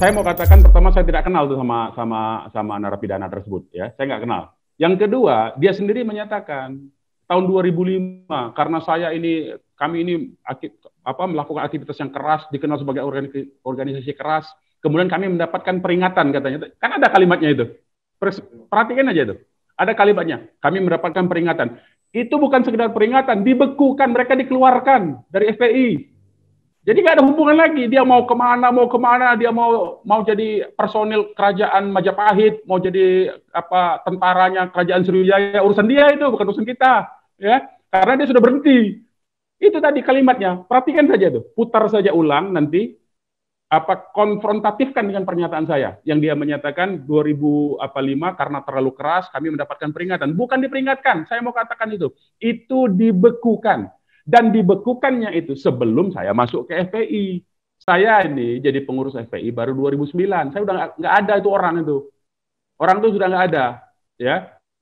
saya mau katakan pertama saya tidak kenal tuh sama sama sama narapidana tersebut ya. Saya nggak kenal. Yang kedua, dia sendiri menyatakan tahun 2005 karena saya ini kami ini apa melakukan aktivitas yang keras dikenal sebagai organisasi keras. Kemudian kami mendapatkan peringatan katanya. Kan ada kalimatnya itu. Perhatikan aja itu. Ada kalimatnya. Kami mendapatkan peringatan. Itu bukan sekedar peringatan, dibekukan, mereka dikeluarkan dari FPI. Jadi nggak ada hubungan lagi. Dia mau kemana, mau kemana, dia mau mau jadi personil kerajaan Majapahit, mau jadi apa tentaranya kerajaan Sriwijaya, urusan dia itu bukan urusan kita, ya. Karena dia sudah berhenti. Itu tadi kalimatnya. Perhatikan saja itu, putar saja ulang nanti apa konfrontatifkan dengan pernyataan saya yang dia menyatakan 2005 karena terlalu keras kami mendapatkan peringatan bukan diperingatkan saya mau katakan itu itu dibekukan dan dibekukannya itu sebelum saya masuk ke FPI. Saya ini jadi pengurus FPI baru 2009. Saya udah nggak ada itu orang itu. Orang itu sudah nggak ada, ya.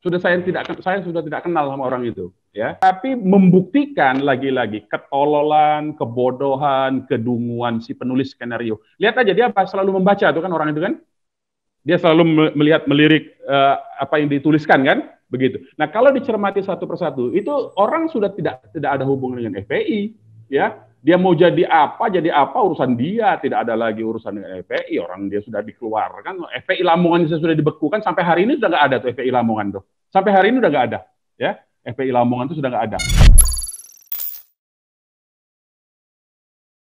Sudah saya tidak saya sudah tidak kenal sama orang itu, ya. Tapi membuktikan lagi-lagi ketololan, kebodohan, kedunguan si penulis skenario. Lihat aja dia apa selalu membaca tuh kan orang itu kan. Dia selalu melihat melirik uh, apa yang dituliskan kan begitu. Nah kalau dicermati satu persatu itu orang sudah tidak tidak ada hubungan dengan FPI, ya dia mau jadi apa jadi apa urusan dia tidak ada lagi urusan dengan FPI orang dia sudah dikeluarkan FPI Lamongan sudah dibekukan sampai hari ini sudah nggak ada tuh FPI Lamongan tuh sampai hari ini sudah nggak ada ya FPI Lamongan itu sudah nggak ada.